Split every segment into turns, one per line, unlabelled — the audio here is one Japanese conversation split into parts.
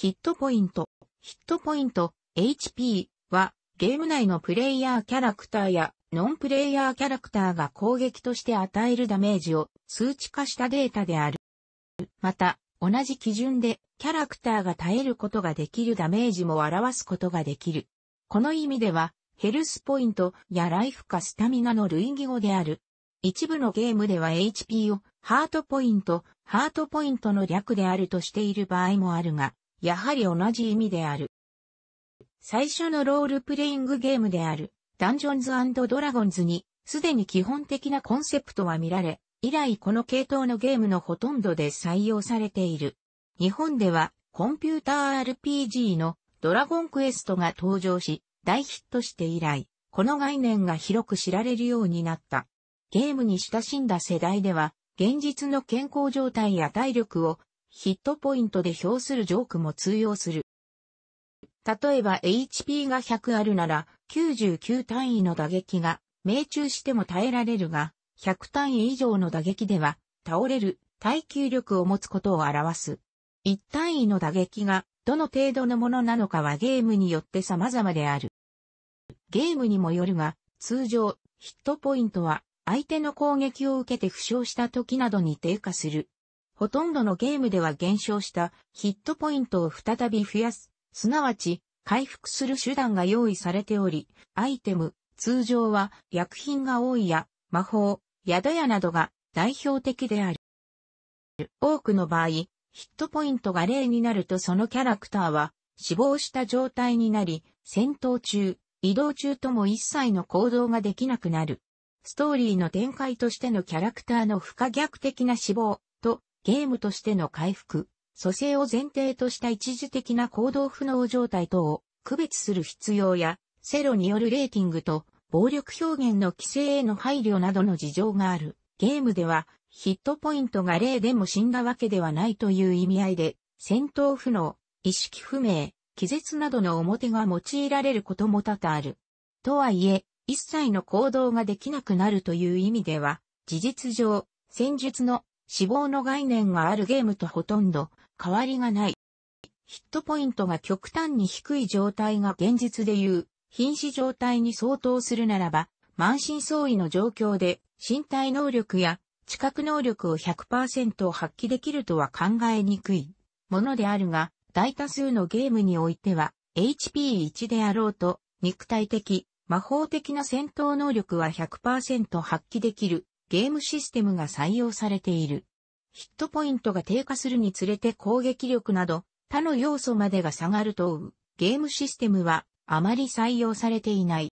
ヒットポイント。ヒットポイント HP はゲーム内のプレイヤーキャラクターやノンプレイヤーキャラクターが攻撃として与えるダメージを数値化したデータである。また、同じ基準でキャラクターが耐えることができるダメージも表すことができる。この意味では、ヘルスポイントやライフかスタミナの類義語である。一部のゲームでは HP をハートポイント、ハートポイントの略であるとしている場合もあるが、やはり同じ意味である。最初のロールプレイングゲームである、ダンジョンズドラゴンズに、すでに基本的なコンセプトは見られ、以来この系統のゲームのほとんどで採用されている。日本では、コンピューター RPG のドラゴンクエストが登場し、大ヒットして以来、この概念が広く知られるようになった。ゲームに親しんだ世代では、現実の健康状態や体力をヒットポイントで表するジョークも通用する。例えば HP が100あるなら、99単位の打撃が命中しても耐えられるが、100単位以上の打撃では、倒れる、耐久力を持つことを表す。1単位の打撃が、どの程度のものなのかはゲームによって様々である。ゲームにもよるが、通常、ヒットポイントは、相手の攻撃を受けて負傷した時などに低下する。ほとんどのゲームでは減少したヒットポイントを再び増やす、すなわち回復する手段が用意されており、アイテム、通常は薬品が多いや、魔法、宿屋などが代表的である。多くの場合、ヒットポイントが0になるとそのキャラクターは死亡した状態になり、戦闘中、移動中とも一切の行動ができなくなる。ストーリーの展開としてのキャラクターの不可逆的な死亡ゲームとしての回復、蘇生を前提とした一時的な行動不能状態等を区別する必要や、セロによるレーティングと暴力表現の規制への配慮などの事情がある。ゲームではヒットポイントが0でも死んだわけではないという意味合いで、戦闘不能、意識不明、気絶などの表が用いられることも多々ある。とはいえ、一切の行動ができなくなるという意味では、事実上、戦術の死亡の概念があるゲームとほとんど変わりがない。ヒットポイントが極端に低い状態が現実でいう、瀕死状態に相当するならば、満身創痍の状況で身体能力や知覚能力を100%発揮できるとは考えにくいものであるが、大多数のゲームにおいては HP1 であろうと肉体的、魔法的な戦闘能力は100%発揮できるゲームシステムが採用されている。ヒットポイントが低下するにつれて攻撃力など他の要素までが下がるとう。ゲームシステムはあまり採用されていない。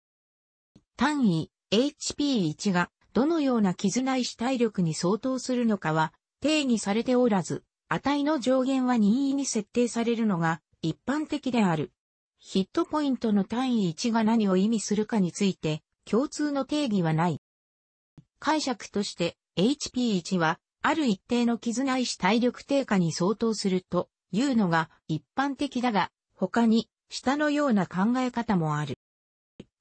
単位 HP1 がどのような絆石体力に相当するのかは定義されておらず、値の上限は任意に設定されるのが一般的である。ヒットポイントの単位1が何を意味するかについて共通の定義はない。解釈として HP1 はある一定の絆意志体力低下に相当するというのが一般的だが他に下のような考え方もある。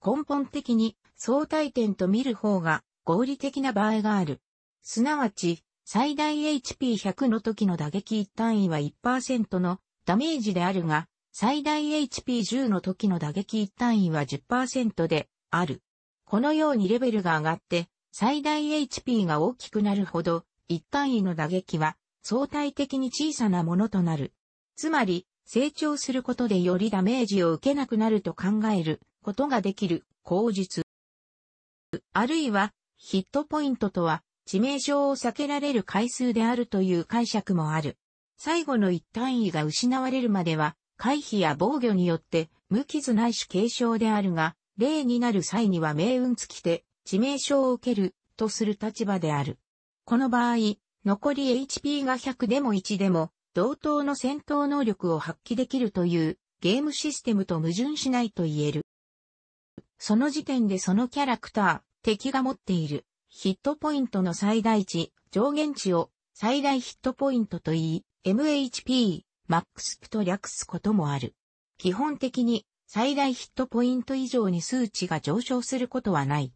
根本的に相対点と見る方が合理的な場合がある。すなわち最大 HP100 の時の打撃単位は1%のダメージであるが最大 HP10 の時の打撃単位は10%である。このようにレベルが上がって最大 HP が大きくなるほど、一単位の打撃は相対的に小さなものとなる。つまり、成長することでよりダメージを受けなくなると考えることができる口述。あるいは、ヒットポイントとは、致命傷を避けられる回数であるという解釈もある。最後の一単位が失われるまでは、回避や防御によって、無傷ないし軽傷であるが、例になる際には命運尽きて、致命傷を受けるとする立場である。この場合、残り HP が100でも1でも、同等の戦闘能力を発揮できるというゲームシステムと矛盾しないと言える。その時点でそのキャラクター、敵が持っているヒットポイントの最大値、上限値を最大ヒットポイントと言い、MHP、m a x と略すこともある。基本的に最大ヒットポイント以上に数値が上昇することはない。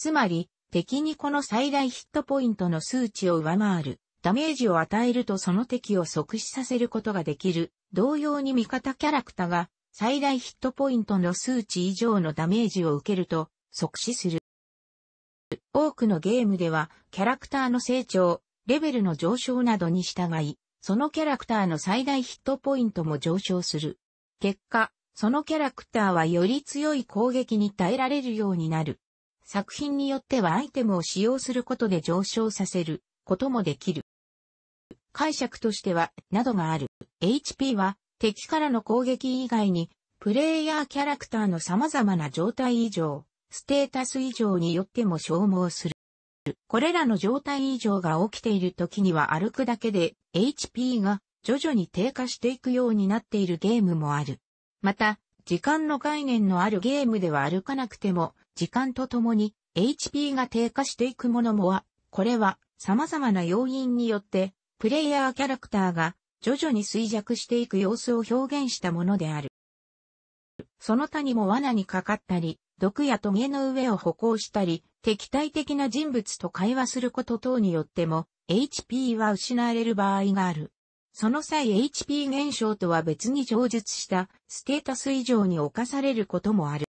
つまり、敵にこの最大ヒットポイントの数値を上回る、ダメージを与えるとその敵を即死させることができる。同様に味方キャラクターが最大ヒットポイントの数値以上のダメージを受けると即死する。多くのゲームではキャラクターの成長、レベルの上昇などに従い、そのキャラクターの最大ヒットポイントも上昇する。結果、そのキャラクターはより強い攻撃に耐えられるようになる。作品によってはアイテムを使用することで上昇させることもできる。解釈としては、などがある。HP は敵からの攻撃以外に、プレイヤーキャラクターの様々な状態異常、ステータス異常によっても消耗する。これらの状態異常が起きている時には歩くだけで HP が徐々に低下していくようになっているゲームもある。また、時間の概念のあるゲームでは歩かなくても時間とともに HP が低下していくものもは、これは様々な要因によってプレイヤーキャラクターが徐々に衰弱していく様子を表現したものである。その他にも罠にかかったり、毒や棘の上を歩行したり、敵対的な人物と会話すること等によっても、HP は失われる場合がある。その際 HP 減少とは別に上述したステータス以上に侵されることもある。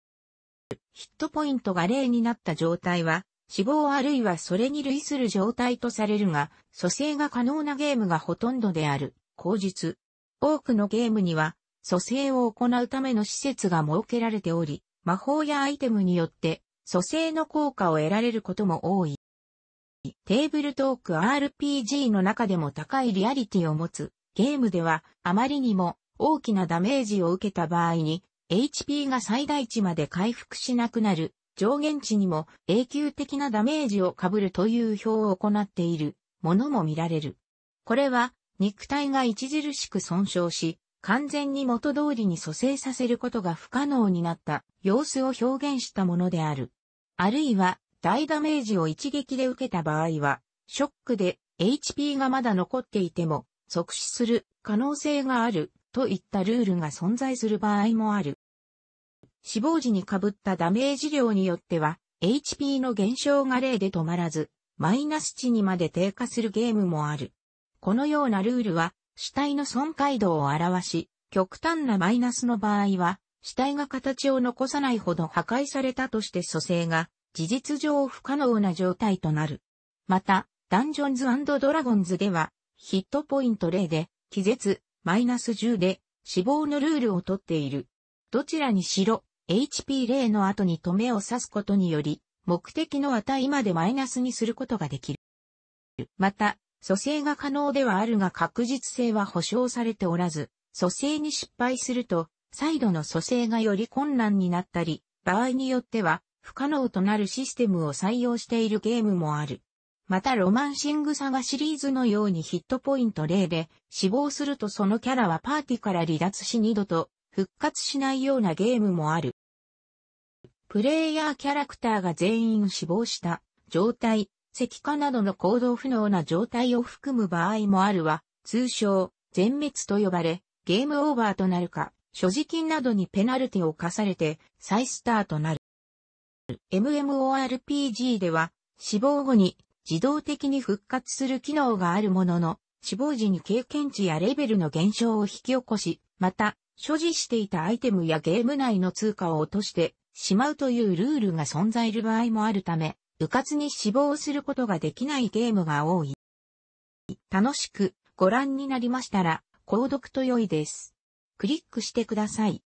ヒットポイントが0になった状態は、死亡あるいはそれに類する状態とされるが、蘇生が可能なゲームがほとんどである、口実。多くのゲームには、蘇生を行うための施設が設けられており、魔法やアイテムによって、蘇生の効果を得られることも多い。テーブルトーク RPG の中でも高いリアリティを持つゲームでは、あまりにも大きなダメージを受けた場合に、HP が最大値まで回復しなくなる、上限値にも永久的なダメージを被るという表を行っているものも見られる。これは、肉体が著しく損傷し、完全に元通りに蘇生させることが不可能になった様子を表現したものである。あるいは、大ダメージを一撃で受けた場合は、ショックで HP がまだ残っていても、即死する可能性があるといったルールが存在する場合もある。死亡時に被ったダメージ量によっては、HP の減少が0で止まらず、マイナス値にまで低下するゲームもある。このようなルールは、死体の損壊度を表し、極端なマイナスの場合は、死体が形を残さないほど破壊されたとして蘇生が、事実上不可能な状態となる。また、ダンジョンズドラゴンズでは、ヒットポイント0で、気絶、マイナス10で、死亡のルールをとっている。どちらにしろ、HP0 の後に止めを指すことにより、目的の値までマイナスにすることができる。また、蘇生が可能ではあるが確実性は保証されておらず、蘇生に失敗すると、再度の蘇生がより困難になったり、場合によっては不可能となるシステムを採用しているゲームもある。またロマンシングサガシリーズのようにヒットポイント0で死亡するとそのキャラはパーティから離脱し二度と復活しないようなゲームもある。プレイヤーキャラクターが全員死亡した状態、石化などの行動不能な状態を含む場合もあるは、通称、全滅と呼ばれ、ゲームオーバーとなるか、所持金などにペナルティを課されて、再スターとなる。MMORPG では、死亡後に自動的に復活する機能があるものの、死亡時に経験値やレベルの減少を引き起こし、また、所持していたアイテムやゲーム内の通貨を落としてしまうというルールが存在る場合もあるため、迂闊に死亡することができないゲームが多い。楽しくご覧になりましたら、購読と良いです。クリックしてください。